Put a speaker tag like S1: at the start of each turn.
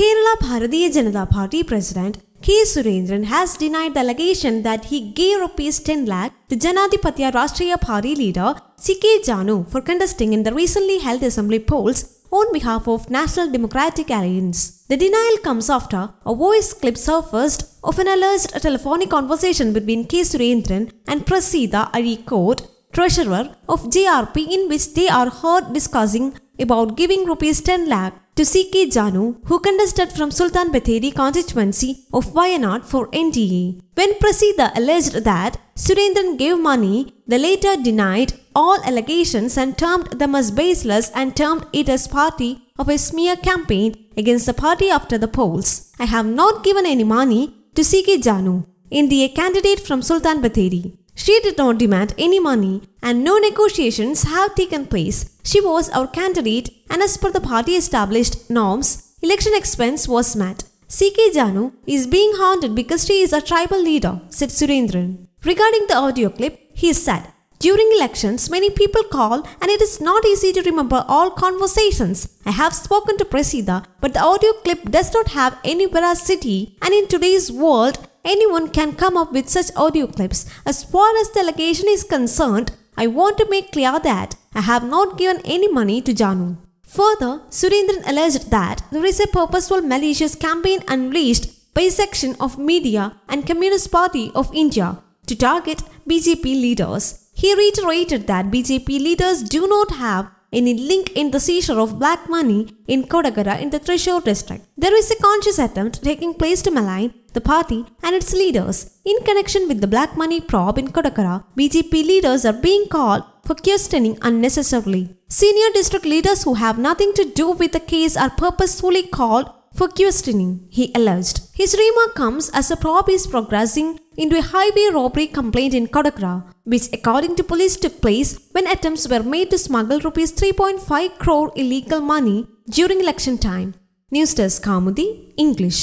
S1: Kerala Bharatiya Janata Party President K. Surendran has denied the allegation that he gave rupees 10 lakh to Janadipatya Rashtriya Party leader C.K. Janu for contesting in the recently held assembly polls on behalf of National Democratic Alliance. The denial comes after a voice clip surfaced of an alleged telephonic conversation between K. Surendran and Prasida Arikot, treasurer of JRP in which they are heard discussing about giving rupees 10 lakh to C.K. Janu, who contested from Sultan Batheri constituency of Wayanad for N D E. When Prasida alleged that Surendran gave money, the latter denied all allegations and termed them as baseless and termed it as party of a smear campaign against the party after the polls. I have not given any money to C.K. Janu, NDA candidate from Sultan Batheri. She did not demand any money and no negotiations have taken place. She was our candidate and as per the party established norms, election expense was met. CK Janu is being haunted because she is a tribal leader, said Surendran. Regarding the audio clip, he said, during elections, many people call and it is not easy to remember all conversations. I have spoken to Presida, but the audio clip does not have any veracity and in today's world, anyone can come up with such audio clips. As far as the allegation is concerned, I want to make clear that I have not given any money to Janu. Further, Surendran alleged that there is a purposeful malicious campaign unleashed by a section of media and Communist Party of India to target BJP leaders. He reiterated that BJP leaders do not have in a link in the seizure of black money in Kodagara in the Treasure District. There is a conscious attempt taking place to malign the party and its leaders. In connection with the black money probe in Kodakara, BJP leaders are being called for questioning unnecessarily. Senior district leaders who have nothing to do with the case are purposefully called for questioning, he alleged. His remark comes as the probe is progressing into a highway robbery complaint in Kodakra, which according to police took place when attempts were made to smuggle rupees 3.5 crore illegal money during election time. News Desk Kamudi, English.